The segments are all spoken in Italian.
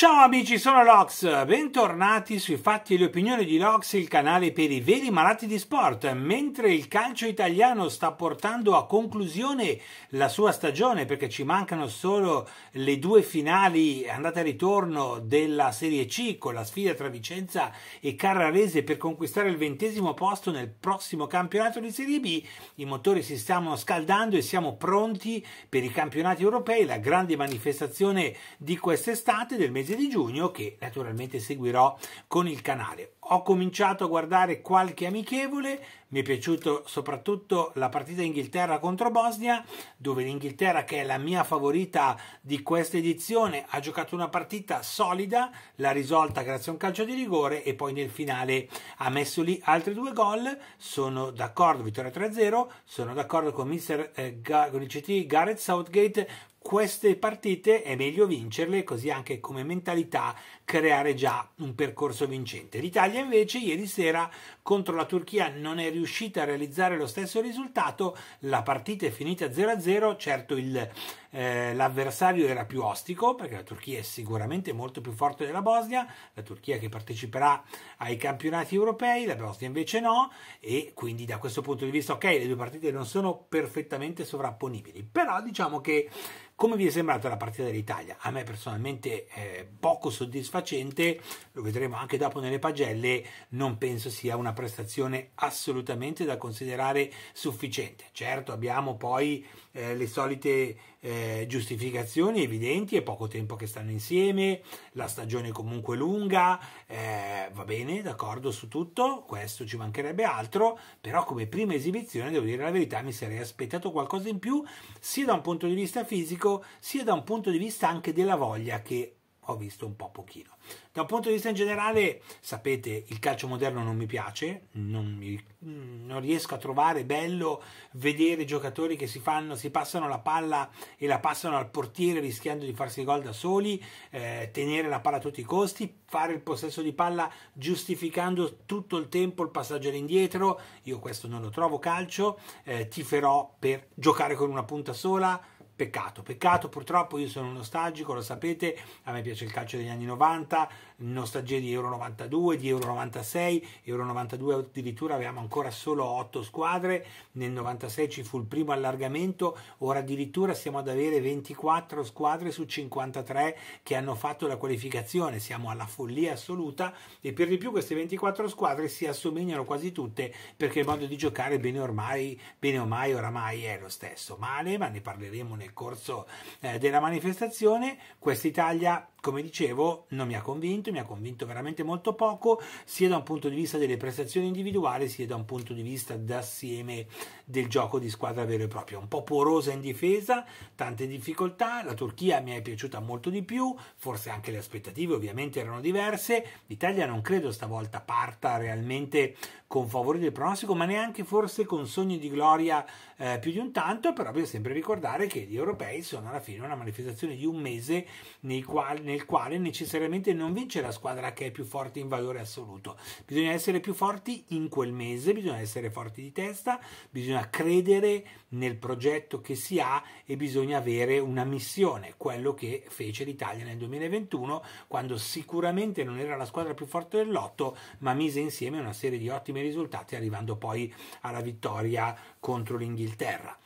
Ciao amici, sono Lox, bentornati sui fatti e le opinioni di Lox, il canale per i veri malati di sport. Mentre il calcio italiano sta portando a conclusione la sua stagione, perché ci mancano solo le due finali andate e ritorno della Serie C con la sfida tra Vicenza e Carrarese per conquistare il ventesimo posto nel prossimo campionato di Serie B, i motori si stanno scaldando e siamo pronti per i campionati europei, la grande manifestazione di quest'estate del mese mese di giugno che naturalmente seguirò con il canale. Ho cominciato a guardare qualche amichevole, mi è piaciuto soprattutto la partita Inghilterra contro Bosnia, dove l'Inghilterra, che è la mia favorita di questa edizione, ha giocato una partita solida, l'ha risolta grazie a un calcio di rigore e poi nel finale ha messo lì altri due gol. Sono d'accordo, vittoria 3-0, sono d'accordo con, mister, eh, con il CT Gareth Southgate queste partite è meglio vincerle così anche come mentalità creare già un percorso vincente. L'Italia invece ieri sera contro la Turchia non è riuscita a realizzare lo stesso risultato, la partita è finita 0-0, certo il, eh, l'avversario era più ostico perché la Turchia è sicuramente molto più forte della Bosnia, la Turchia che parteciperà ai campionati europei, la Bosnia invece no e quindi da questo punto di vista ok, le due partite non sono perfettamente sovrapponibili, però diciamo che come vi è sembrata la partita dell'Italia? A me personalmente eh, poco soddisfacente soddisfacente, lo vedremo anche dopo nelle pagelle, non penso sia una prestazione assolutamente da considerare sufficiente. Certo abbiamo poi eh, le solite eh, giustificazioni evidenti, è poco tempo che stanno insieme, la stagione comunque lunga, eh, va bene, d'accordo su tutto, questo ci mancherebbe altro, però come prima esibizione devo dire la verità mi sarei aspettato qualcosa in più sia da un punto di vista fisico sia da un punto di vista anche della voglia che ho visto un po' pochino. Da un punto di vista in generale, sapete, il calcio moderno non mi piace, non, mi, non riesco a trovare bello vedere giocatori che si, fanno, si, passano la palla e la passano al portiere rischiando di farsi gol da soli, eh, tenere la palla a tutti i costi, fare il possesso di palla giustificando tutto il tempo il passaggio all'indietro. Io questo non lo trovo calcio, eh, tiferò per giocare con una punta sola Peccato, peccato, purtroppo io sono un nostalgico, lo sapete, a me piace il calcio degli anni 90, nostalgia di Euro 92, di Euro 96, Euro 92 addirittura avevamo ancora solo 8 squadre, nel 96 ci fu il primo allargamento, ora addirittura siamo ad avere 24 squadre su 53 che hanno fatto la qualificazione, siamo alla follia assoluta e per di più queste 24 squadre si assomigliano quasi tutte perché il modo di giocare bene, ormai, bene o mai oramai è lo stesso, male, ma ne parleremo nel nel corso eh, della manifestazione, quest'Italia come dicevo, non mi ha convinto, mi ha convinto veramente molto poco, sia da un punto di vista delle prestazioni individuali, sia da un punto di vista d'assieme del gioco di squadra vero e proprio. Un po' porosa in difesa, tante difficoltà, la Turchia mi è piaciuta molto di più, forse anche le aspettative ovviamente erano diverse, l'Italia non credo stavolta parta realmente con favore del pronostico, ma neanche forse con sogni di gloria eh, più di un tanto, però bisogna sempre ricordare che gli europei sono alla fine una manifestazione di un mese nei quali nel quale necessariamente non vince la squadra che è più forte in valore assoluto. Bisogna essere più forti in quel mese, bisogna essere forti di testa, bisogna credere nel progetto che si ha e bisogna avere una missione, quello che fece l'Italia nel 2021 quando sicuramente non era la squadra più forte del lotto, ma mise insieme una serie di ottimi risultati arrivando poi alla vittoria contro l'Inghilterra.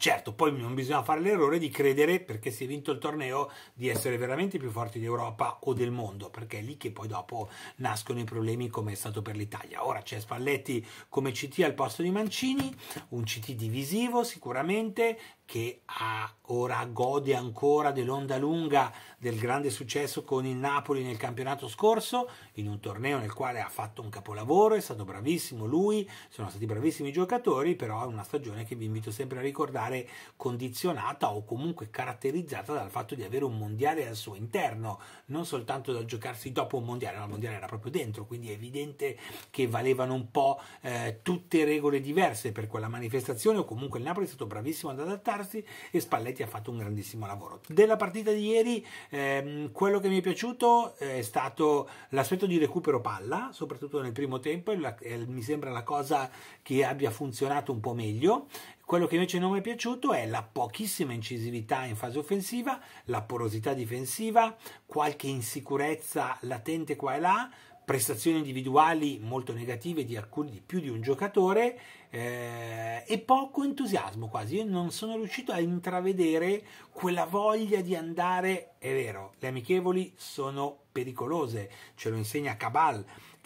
Certo, poi non bisogna fare l'errore di credere, perché si è vinto il torneo, di essere veramente più forti d'Europa o del mondo, perché è lì che poi dopo nascono i problemi come è stato per l'Italia. Ora c'è Spalletti come CT al posto di Mancini, un CT divisivo sicuramente, che ha, ora gode ancora dell'onda lunga del grande successo con il Napoli nel campionato scorso, in un torneo nel quale ha fatto un capolavoro, è stato bravissimo lui, sono stati bravissimi i giocatori, però è una stagione che vi invito sempre a ricordare condizionata o comunque caratterizzata dal fatto di avere un mondiale al suo interno, non soltanto dal giocarsi dopo un mondiale, ma il mondiale era proprio dentro, quindi è evidente che valevano un po' eh, tutte regole diverse per quella manifestazione o comunque il Napoli è stato bravissimo ad adattare scarsi e Spalletti ha fatto un grandissimo lavoro. Della partita di ieri ehm, quello che mi è piaciuto eh, è stato l'aspetto di recupero palla, soprattutto nel primo tempo, e la, e mi sembra la cosa che abbia funzionato un po' meglio. Quello che invece non mi è piaciuto è la pochissima incisività in fase offensiva, la porosità difensiva, qualche insicurezza latente qua e là, prestazioni individuali molto negative di alcuni di più di un giocatore eh, e poco entusiasmo quasi. Io non sono riuscito a intravedere quella voglia di andare. È vero, le amichevoli sono pericolose, ce lo insegna Cabal,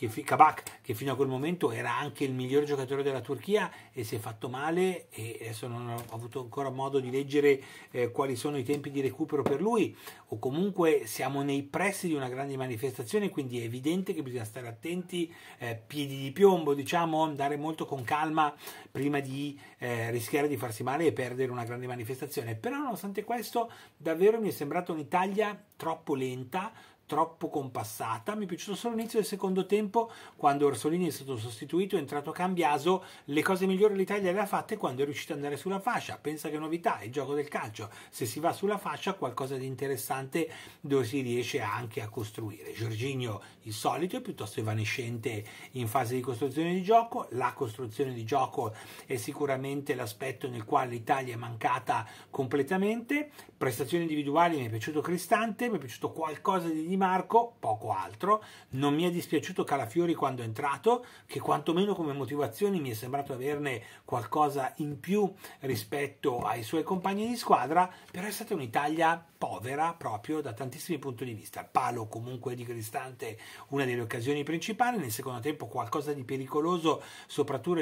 che, Kabak, che fino a quel momento era anche il miglior giocatore della Turchia e si è fatto male e adesso non ho avuto ancora modo di leggere eh, quali sono i tempi di recupero per lui o comunque siamo nei pressi di una grande manifestazione quindi è evidente che bisogna stare attenti eh, piedi di piombo diciamo andare molto con calma prima di eh, rischiare di farsi male e perdere una grande manifestazione però nonostante questo davvero mi è sembrata un'Italia troppo lenta troppo compassata. Mi è piaciuto solo l'inizio del secondo tempo, quando Orsolini è stato sostituito, è entrato Cambiaso. Le cose migliori l'Italia le ha fatte quando è riuscito ad andare sulla fascia. Pensa che novità, è il gioco del calcio. Se si va sulla fascia, qualcosa di interessante dove si riesce anche a costruire. Giorginio, il solito, è piuttosto evanescente in fase di costruzione di gioco. La costruzione di gioco è sicuramente l'aspetto nel quale l'Italia è mancata completamente. Prestazioni individuali mi è piaciuto Cristante, mi è piaciuto qualcosa di di Marco, poco altro. Non mi è dispiaciuto Calafiori quando è entrato, che quantomeno come motivazioni mi è sembrato averne qualcosa in più rispetto ai suoi compagni di squadra, però è stata un'Italia povera proprio da tantissimi punti di vista. Palo comunque di Cristante, una delle occasioni principali, nel secondo tempo qualcosa di pericoloso, soprattutto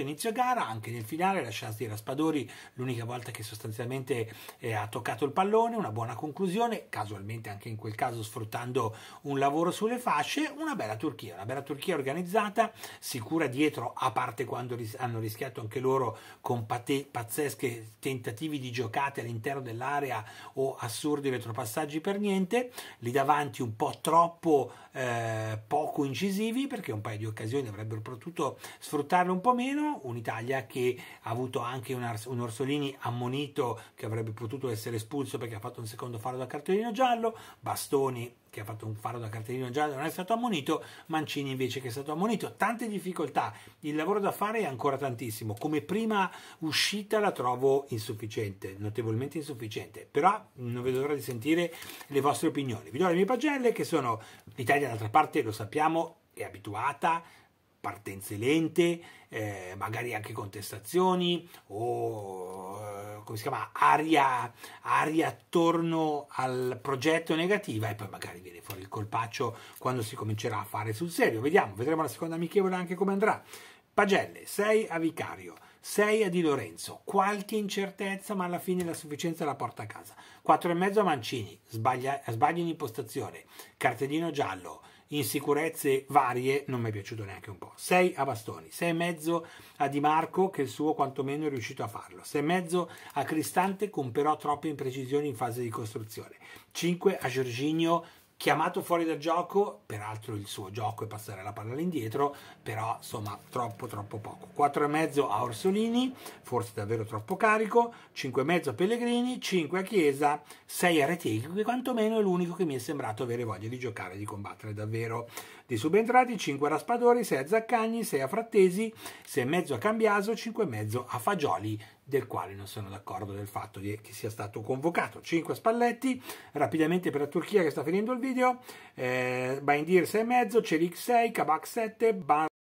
inizio gara, anche nel finale la chance di Raspadori, l'unica volta che sostanzialmente eh, ha toccato il pallone, una buona conclusione, casualmente anche in quel caso sfruttando un lavoro sulle fasce, una bella Turchia, una bella Turchia organizzata, sicura dietro, a parte quando ris- hanno rischiato anche loro con pate- pazzesche tentativi di giocate all'interno dell'area o assurdi retropassaggi per niente, lì davanti un po' troppo eh, poco incisivi perché un paio di occasioni avrebbero potuto sfruttarlo un po' meno, un'Italia che ha avuto anche un, Ars- un Orsolini ammonito che avrebbe potuto essere espulso perché ha fatto un secondo fallo da cartellino giallo, Bastoni che ha fatto un faro da cartellino giallo non è stato ammonito, Mancini invece che è stato ammonito, tante difficoltà, il lavoro da fare è ancora tantissimo, come prima uscita la trovo insufficiente, notevolmente insufficiente, però non vedo l'ora di sentire le vostre opinioni. Vi do le mie pagelle che sono l'Italia d'altra parte, lo sappiamo, è abituata partenze lente, eh, magari anche contestazioni o eh, come si chiama aria, aria attorno al progetto negativa e poi magari viene fuori il colpaccio quando si comincerà a fare sul serio. Vediamo, vedremo la seconda amichevole anche come andrà. Pagelle 6 a Vicario. 6 a Di Lorenzo, qualche incertezza, ma alla fine la sufficienza la porta a casa. 4,5 a Mancini, sbaglia, sbaglia in impostazione, cartellino giallo, insicurezze varie, non mi è piaciuto neanche un po'. 6 a Bastoni, e mezzo a Di Marco che il suo quantomeno è riuscito a farlo, e mezzo a Cristante con però troppe imprecisioni in fase di costruzione, 5 a Giorginio chiamato fuori dal gioco, peraltro il suo gioco è passare la palla all'indietro, però insomma troppo troppo poco. e mezzo a Orsolini, forse davvero troppo carico, e mezzo a Pellegrini, 5 a Chiesa, 6 a Reteghi, che quantomeno è l'unico che mi è sembrato avere voglia di giocare, di combattere davvero. Dei subentrati 5 a Raspadori, 6 a Zaccagni, 6 a Frattesi, 6,5 a Cambiaso, 5,5 a Fagioli, del quale non sono d'accordo del fatto che sia stato convocato. 5 a Spalletti, rapidamente per la Turchia che sta finendo il video, eh, Baindir 6,5, Celic 6, Kabak 7, Ban